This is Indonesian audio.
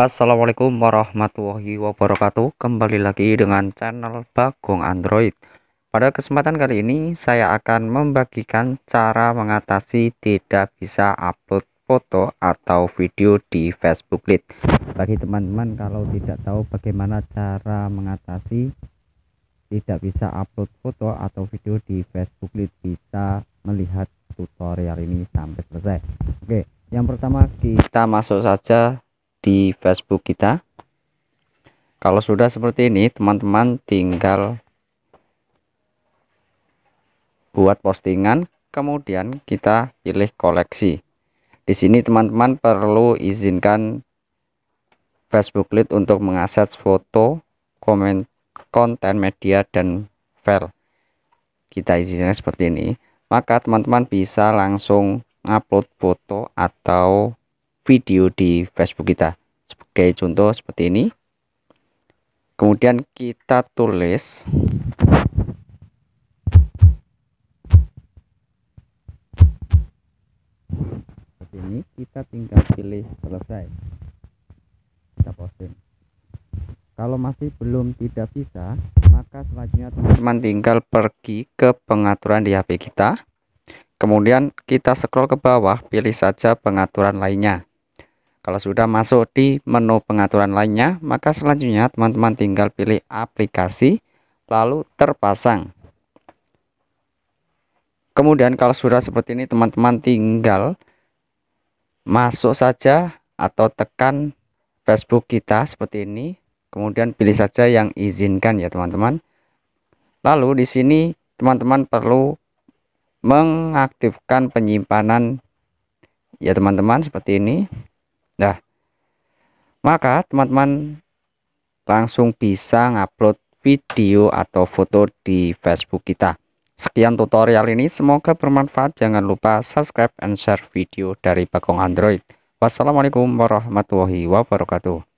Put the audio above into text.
Assalamualaikum warahmatullahi wabarakatuh Kembali lagi dengan channel Bagong Android Pada kesempatan kali ini saya akan membagikan cara mengatasi tidak bisa upload foto atau video di Facebook Lite Bagi teman-teman kalau tidak tahu bagaimana cara mengatasi tidak bisa upload foto atau video di Facebook Lite Bisa melihat tutorial ini sampai selesai Oke yang pertama kita masuk saja di Facebook kita kalau sudah seperti ini teman-teman tinggal buat postingan kemudian kita pilih koleksi di sini teman-teman perlu izinkan Facebook Lead untuk mengakses foto komen konten media dan file kita izinkan seperti ini maka teman-teman bisa langsung upload foto atau video di Facebook kita sebagai contoh seperti ini kemudian kita tulis seperti ini kita tinggal pilih selesai kita posting kalau masih belum tidak bisa maka selanjutnya teman-teman tinggal pergi ke pengaturan di HP kita kemudian kita scroll ke bawah pilih saja pengaturan lainnya kalau sudah masuk di menu pengaturan lainnya, maka selanjutnya teman-teman tinggal pilih aplikasi, lalu terpasang. Kemudian kalau sudah seperti ini teman-teman tinggal masuk saja atau tekan Facebook kita seperti ini. Kemudian pilih saja yang izinkan ya teman-teman. Lalu di sini teman-teman perlu mengaktifkan penyimpanan ya teman-teman seperti ini maka teman-teman langsung bisa ngupload video atau foto di Facebook kita. Sekian tutorial ini, semoga bermanfaat. Jangan lupa subscribe and share video dari Bagong Android. Wassalamualaikum warahmatullahi wabarakatuh.